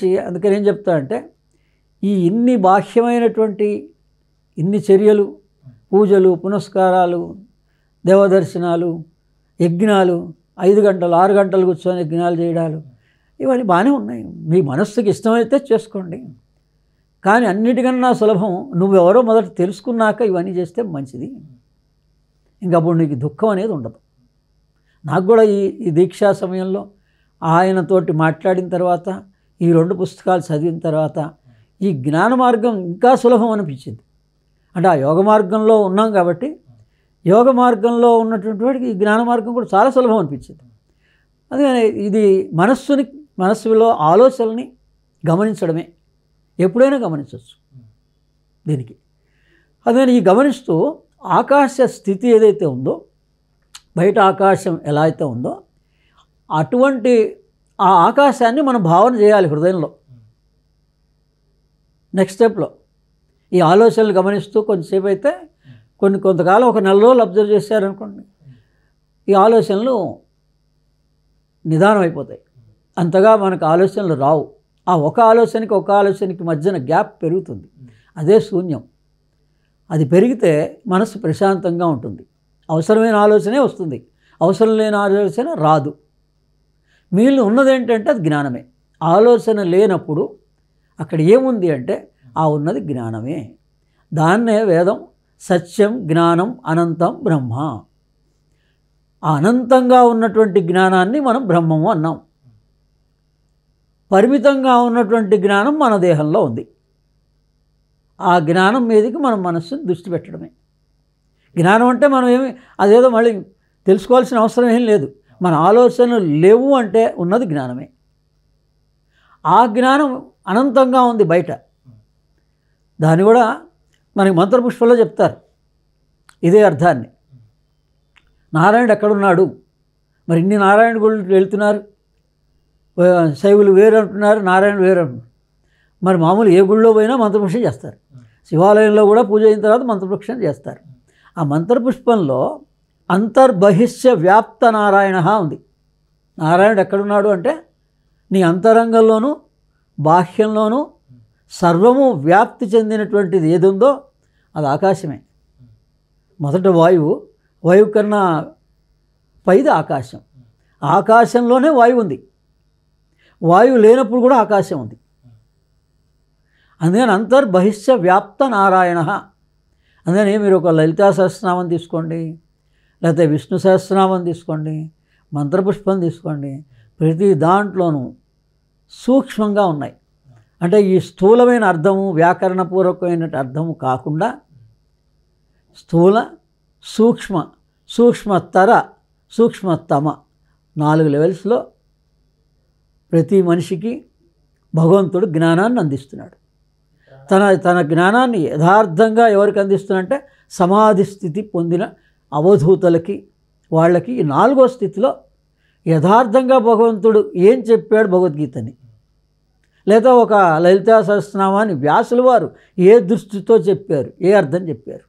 మనిషి అందుకని ఏం చెప్తా అంటే ఈ ఇన్ని బాహ్యమైనటువంటి ఇన్ని చర్యలు పూజలు పునస్కారాలు దేవదర్శనాలు యజ్ఞాలు ఐదు గంటలు ఆరు గంటలు కూర్చొని యజ్ఞాలు చేయడాలు ఇవన్నీ బాగానే ఉన్నాయి మీ మనస్సుకి ఇష్టమైతే చేసుకోండి కానీ అన్నిటికన్నా సులభం నువ్వెవరో మొదట తెలుసుకున్నాక ఇవన్నీ చేస్తే మంచిది ఇంకప్పుడు నీకు దుఃఖం అనేది ఉండదు నాకు కూడా ఈ ఈ దీక్షా సమయంలో ఆయనతోటి మాట్లాడిన తర్వాత ఈ రెండు పుస్తకాలు చదివిన తర్వాత ఈ జ్ఞాన మార్గం ఇంకా సులభం అనిపించింది అంటే ఆ యోగ మార్గంలో ఉన్నాం కాబట్టి యోగ మార్గంలో ఉన్నటువంటి వాడికి ఈ జ్ఞాన మార్గం కూడా చాలా సులభం అనిపించింది అందుకని ఇది మనస్సుని మనస్సులో ఆలోచనని గమనించడమే ఎప్పుడైనా గమనించవచ్చు దీనికి అందుకని ఈ గమనిస్తూ ఆకాశ స్థితి ఏదైతే ఉందో బయట ఆకాశం ఎలా అయితే ఉందో అటువంటి ఆ ఆకాశాన్ని మనం భావన చేయాలి హృదయంలో నెక్స్ట్ స్టెప్లో ఈ ఆలోచనలు గమనిస్తూ కొంతసేపు అయితే కొన్ని కొంతకాలం ఒక నెల రోజులు అబ్జర్వ్ చేశారనుకోండి ఈ ఆలోచనలు నిదానం అయిపోతాయి అంతగా మనకు ఆలోచనలు రావు ఆ ఒక ఆలోచనకి ఒక ఆలోచనకి మధ్యన గ్యాప్ పెరుగుతుంది అదే శూన్యం అది పెరిగితే మనసు ప్రశాంతంగా ఉంటుంది అవసరమైన ఆలోచనే వస్తుంది అవసరం లేని ఆలోచన రాదు మిగిలిన ఏంటంటే అది జ్ఞానమే ఆలోచన లేనప్పుడు అక్కడ ఏముంది అంటే ఆ ఉన్నది జ్ఞానమే దాన్నే వేదం సత్యం జ్ఞానం అనంతం బ్రహ్మ అనంతంగా ఉన్నటువంటి జ్ఞానాన్ని మనం బ్రహ్మము అన్నాం పరిమితంగా ఉన్నటువంటి జ్ఞానం మన దేహంలో ఉంది ఆ జ్ఞానం మీదకి మనం మనస్సును దృష్టి పెట్టడమే జ్ఞానం అంటే మనం ఏమి అదేదో మళ్ళీ తెలుసుకోవాల్సిన అవసరం ఏం లేదు మన ఆలోచనలు లేవు అంటే ఉన్నది జ్ఞానమే ఆ జ్ఞానం అనంతంగా ఉంది బయట దాన్ని కూడా మనకి మంత్రపుష్పంలో చెప్తారు ఇదే అర్థాన్ని నారాయణుడు ఎక్కడున్నాడు మరి ఇన్ని నారాయణ గుళ్ళు వెళ్తున్నారు శైవులు వేరు అంటున్నారు నారాయణ వేరు అంటున్నారు మరి మామూలు ఏ గుళ్ళో పోయినా మంత్రపుష్పం చేస్తారు శివాలయంలో కూడా పూజ అయిన తర్వాత మంత్రపుష్పం చేస్తారు ఆ మంత్రపుష్పంలో అంతర్బహిష్య వ్యాప్త నారాయణ ఉంది నారాయణుడు ఎక్కడున్నాడు అంటే నీ అంతరంగంలోనూ బాహ్యంలోనూ సర్వము వ్యాప్తి చెందినటువంటిది ఏదుందో అది ఆకాశమే మొదట వాయువు వాయువు కన్నా పైది ఆకాశం ఆకాశంలోనే వాయువు ఉంది వాయువు లేనప్పుడు కూడా ఆకాశం ఉంది అందుకని అంతర్బహిష్య వ్యాప్త నారాయణ అందుకని మీరు ఒక లలితా సహస్రనామం తీసుకోండి లేకపోతే విష్ణు సహస్రనామం తీసుకోండి మంత్రపుష్పం తీసుకోండి ప్రతి దాంట్లోనూ సూక్ష్మంగా ఉన్నాయి అంటే ఈ స్థూలమైన అర్థము వ్యాకరణపూర్వకమైన అర్థము కాకుండా స్థూల సూక్ష్మ సూక్ష్మతర సూక్ష్మతమ నాలుగు లెవెల్స్లో ప్రతి మనిషికి భగవంతుడు జ్ఞానాన్ని అందిస్తున్నాడు తన తన జ్ఞానాన్ని యథార్థంగా ఎవరికి అందిస్తున్నాడంటే సమాధి స్థితి పొందిన అవధూతలకి వాళ్ళకి ఈ నాలుగో స్థితిలో యథార్థంగా భగవంతుడు ఏం చెప్పాడు భగవద్గీతని లేదా ఒక లలితా సహస్రనామాన్ని వ్యాసులు వారు ఏ దృష్టితో చెప్పారు ఏ అర్థం చెప్పారు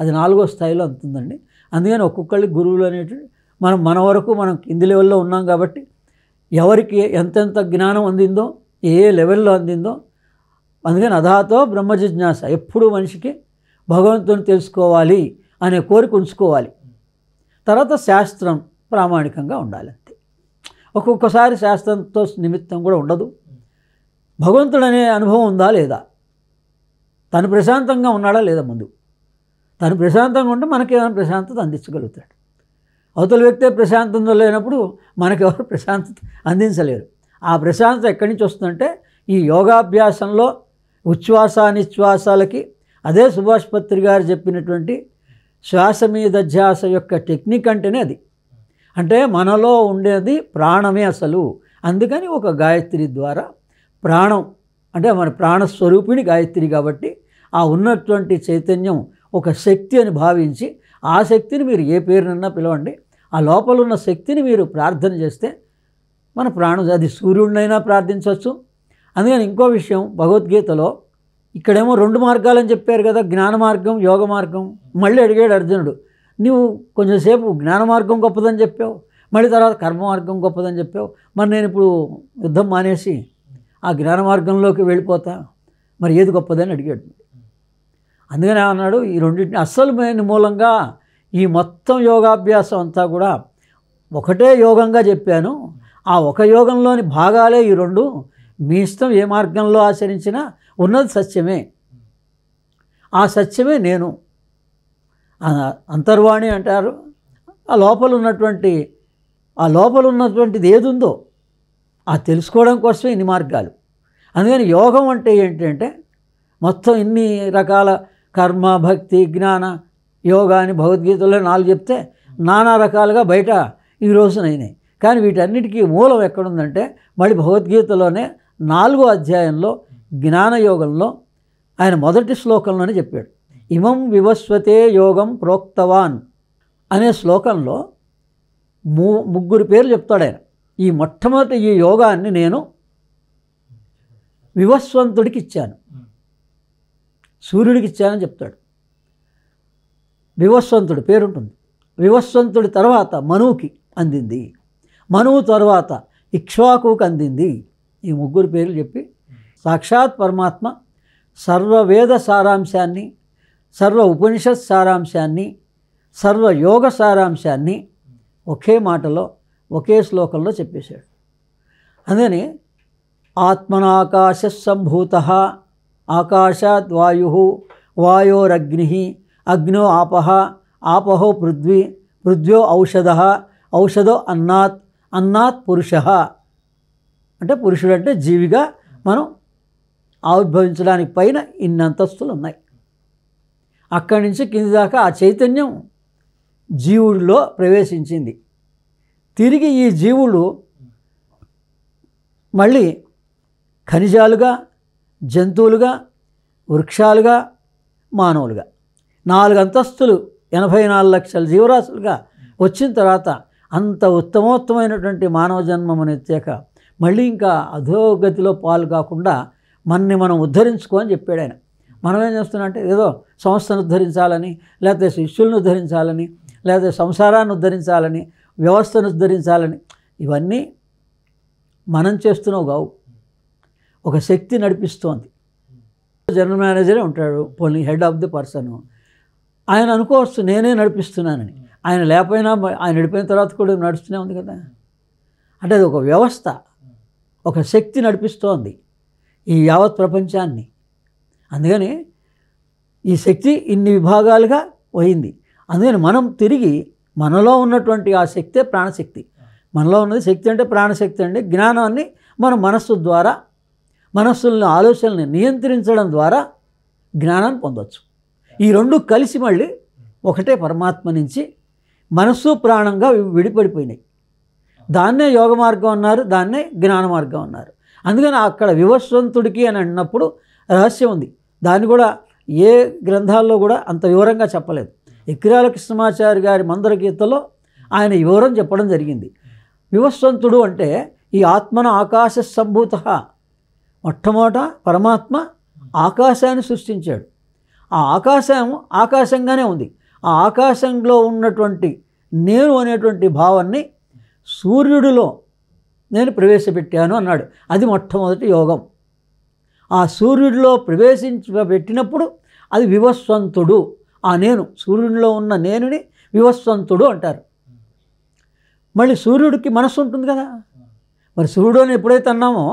అది నాలుగో స్థాయిలో అంతుందండి అందుకని ఒక్కొక్కళ్ళకి గురువులు అనేటువంటి మనం మన వరకు మనం కింది లెవెల్లో ఉన్నాం కాబట్టి ఎవరికి ఎంతెంత జ్ఞానం అందిందో ఏ లెవెల్లో అందిందో అందుకని అధాతో బ్రహ్మ జిజ్ఞాస ఎప్పుడూ మనిషికి భగవంతుని తెలుసుకోవాలి అనే కోరిక ఉంచుకోవాలి తర్వాత శాస్త్రం ప్రామాణికంగా ఉండాలంతే ఒక్కొక్కసారి శాస్త్రంతో నిమిత్తం కూడా ఉండదు భగవంతుడు అనే అనుభవం ఉందా లేదా తను ప్రశాంతంగా ఉన్నాడా లేదా ముందు తను ప్రశాంతంగా ఉంటే మనకేమైనా ప్రశాంతత అందించగలుగుతాడు అవతల వ్యక్తే ప్రశాంతంతో లేనప్పుడు మనకెవరు ప్రశాంతత అందించలేరు ఆ ప్రశాంతత ఎక్కడి నుంచి వస్తుందంటే ఈ యోగాభ్యాసంలో ఉచ్ఛ్వాస నిశ్వాసాలకి అదే సుభాష్ పత్రి గారు చెప్పినటువంటి శ్వాస మీద ధ్యాస యొక్క టెక్నిక్ అంటేనే అది అంటే మనలో ఉండేది ప్రాణమే అసలు అందుకని ఒక గాయత్రి ద్వారా ప్రాణం అంటే మన ప్రాణస్వరూపిణి గాయత్రి కాబట్టి ఆ ఉన్నటువంటి చైతన్యం ఒక శక్తి అని భావించి ఆ శక్తిని మీరు ఏ పేరునన్నా పిలవండి ఆ లోపల ఉన్న శక్తిని మీరు ప్రార్థన చేస్తే మన ప్రాణం అది సూర్యుడినైనా ప్రార్థించవచ్చు అందుకని ఇంకో విషయం భగవద్గీతలో ఇక్కడేమో రెండు మార్గాలని చెప్పారు కదా జ్ఞాన మార్గం యోగ మార్గం మళ్ళీ అడిగాడు అర్జునుడు నువ్వు కొంచెంసేపు జ్ఞాన మార్గం గొప్పదని చెప్పావు మళ్ళీ తర్వాత కర్మ మార్గం గొప్పదని చెప్పావు మరి నేను ఇప్పుడు యుద్ధం మానేసి ఆ జ్ఞాన మార్గంలోకి వెళ్ళిపోతా మరి ఏది గొప్పదని అడిగాడు అందుకని అన్నాడు ఈ రెండింటిని అస్సలు మూలంగా ఈ మొత్తం యోగాభ్యాసం అంతా కూడా ఒకటే యోగంగా చెప్పాను ఆ ఒక యోగంలోని భాగాలే ఈ రెండు మీ ఇష్టం ఏ మార్గంలో ఆచరించినా ఉన్నది సత్యమే ఆ సత్యమే నేను అంతర్వాణి అంటారు ఆ లోపల ఉన్నటువంటి ఆ లోపల ఉన్నటువంటిది ఏది ఉందో ఆ తెలుసుకోవడం కోసమే ఇన్ని మార్గాలు అందుకని యోగం అంటే ఏంటంటే మొత్తం ఇన్ని రకాల కర్మ భక్తి జ్ఞాన యోగా అని భగవద్గీతలో నాలుగు చెప్తే నానా రకాలుగా బయట ఈ రోజునైనాయి కానీ వీటన్నిటికీ మూలం ఎక్కడుందంటే మళ్ళీ భగవద్గీతలోనే నాలుగో అధ్యాయంలో జ్ఞానయోగంలో ఆయన మొదటి శ్లోకంలోనే చెప్పాడు ఇమం వివస్వతే యోగం ప్రోక్తవాన్ అనే శ్లోకంలో ము ముగ్గురు పేర్లు చెప్తాడు ఆయన ఈ మొట్టమొదటి ఈ యోగాన్ని నేను వివస్వంతుడికి ఇచ్చాను సూర్యుడికి ఇచ్చానని చెప్తాడు వివస్వంతుడు పేరుంటుంది వివస్వంతుడి తర్వాత మనువుకి అందింది మనువు తర్వాత ఇక్ష్వాకుకి అందింది ఈ ముగ్గురు పేర్లు చెప్పి సాక్షాత్ పరమాత్మ సర్వవేద సారాంశాన్ని సర్వ ఉపనిషత్ సారాంశాన్ని సర్వయోగ సారాంశాన్ని ఒకే మాటలో ఒకే శ్లోకంలో చెప్పేశాడు అందుకని ఆత్మనాకాశ సంభూత ఆకాశాత్ వాయు వాయోరగ్ని అగ్నో ఆప ఆపహో పృథ్వీ పృథ్వో ఔషధ ఔషధో అన్నాత్ అన్నాత్ పురుష అంటే పురుషుడు అంటే జీవిగా మనం ఆవిర్భవించడానికి పైన ఇన్ని అంతస్తులు ఉన్నాయి అక్కడి నుంచి కింది దాకా ఆ చైతన్యం జీవుడిలో ప్రవేశించింది తిరిగి ఈ జీవుడు మళ్ళీ ఖనిజాలుగా జంతువులుగా వృక్షాలుగా మానవులుగా నాలుగు అంతస్తులు ఎనభై నాలుగు లక్షల జీవరాశులుగా వచ్చిన తర్వాత అంత ఉత్తమోత్తమైనటువంటి మానవ జన్మం అనేది మళ్ళీ ఇంకా అధోగతిలో పాలు కాకుండా మనని మనం ఉద్ధరించుకో అని చెప్పాడు ఆయన మనం ఏం చేస్తున్నాం అంటే ఏదో సంస్థను ఉద్ధరించాలని లేకపోతే శిష్యులను ఉద్ధరించాలని లేకపోతే సంసారాన్ని ఉద్ధరించాలని వ్యవస్థను ఉద్ధరించాలని ఇవన్నీ మనం చేస్తున్నావు కావు ఒక శక్తి నడిపిస్తోంది జనరల్ మేనేజరే ఉంటాడు పోనీ హెడ్ ఆఫ్ ది పర్సన్ ఆయన అనుకోవచ్చు నేనే నడిపిస్తున్నానని ఆయన లేకపోయినా ఆయన నడిపోయిన తర్వాత కూడా నడుస్తూనే ఉంది కదా అంటే అది ఒక వ్యవస్థ ఒక శక్తి నడిపిస్తోంది ఈ యావత్ ప్రపంచాన్ని అందుకని ఈ శక్తి ఇన్ని విభాగాలుగా పోయింది అందుకని మనం తిరిగి మనలో ఉన్నటువంటి ఆ శక్తే ప్రాణశక్తి మనలో ఉన్నది శక్తి అంటే ప్రాణశక్తి అండి జ్ఞానాన్ని మన మనస్సు ద్వారా మనస్సులను ఆలోచనల్ని నియంత్రించడం ద్వారా జ్ఞానాన్ని పొందవచ్చు ఈ రెండు కలిసి మళ్ళీ ఒకటే పరమాత్మ నుంచి మనస్సు ప్రాణంగా విడిపడిపోయినాయి దాన్నే యోగ మార్గం అన్నారు దాన్నే జ్ఞాన మార్గం అన్నారు అందుకని అక్కడ వివస్వంతుడికి అని అన్నప్పుడు రహస్యం ఉంది దాన్ని కూడా ఏ గ్రంథాల్లో కూడా అంత వివరంగా చెప్పలేదు ఇక్రాల కృష్ణమాచారి గారి మందర గీతలో ఆయన వివరం చెప్పడం జరిగింది వివస్వంతుడు అంటే ఈ ఆత్మన ఆకాశ సంభూత మొట్టమొదట పరమాత్మ ఆకాశాన్ని సృష్టించాడు ఆ ఆకాశం ఆకాశంగానే ఉంది ఆ ఆకాశంలో ఉన్నటువంటి నేను అనేటువంటి భావాన్ని సూర్యుడిలో నేను ప్రవేశపెట్టాను అన్నాడు అది మొట్టమొదటి యోగం ఆ సూర్యుడిలో ప్రవేశించబెట్టినప్పుడు అది వివస్వంతుడు ఆ నేను సూర్యునిలో ఉన్న నేనుని వివస్వంతుడు అంటారు మళ్ళీ సూర్యుడికి మనస్సు ఉంటుంది కదా మరి సూర్యుడు అని ఎప్పుడైతే అన్నామో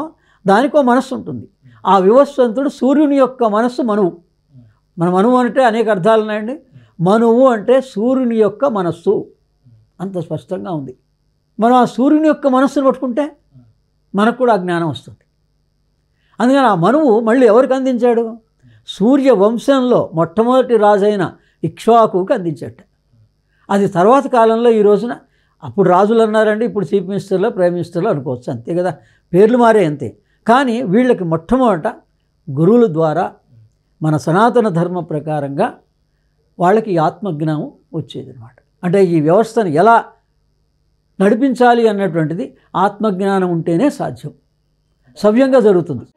దానికో మనస్సు ఉంటుంది ఆ వివస్వంతుడు సూర్యుని యొక్క మనస్సు మనువు మన మనువు అంటే అనేక అర్థాలు ఉన్నాయండి మనువు అంటే సూర్యుని యొక్క మనస్సు అంత స్పష్టంగా ఉంది మనం ఆ సూర్యుని యొక్క మనస్సును పట్టుకుంటే మనకు కూడా ఆ జ్ఞానం వస్తుంది అందుకని ఆ మనువు మళ్ళీ ఎవరికి అందించాడు సూర్య వంశంలో మొట్టమొదటి రాజైన ఇక్ష్వాకుకి అందించాడు అది తర్వాత కాలంలో ఈ రోజున అప్పుడు రాజులు అన్నారండి ఇప్పుడు చీఫ్ మినిస్టర్లో ప్రైమ్ మినిస్టర్లో అనుకోవచ్చు అంతే కదా పేర్లు మారే అంతే కానీ వీళ్ళకి మొట్టమొదట గురువుల ద్వారా మన సనాతన ధర్మ ప్రకారంగా వాళ్ళకి ఆత్మజ్ఞానం వచ్చేది అనమాట అంటే ఈ వ్యవస్థను ఎలా నడిపించాలి అన్నటువంటిది ఆత్మజ్ఞానం ఉంటేనే సాధ్యం సవ్యంగా జరుగుతుంది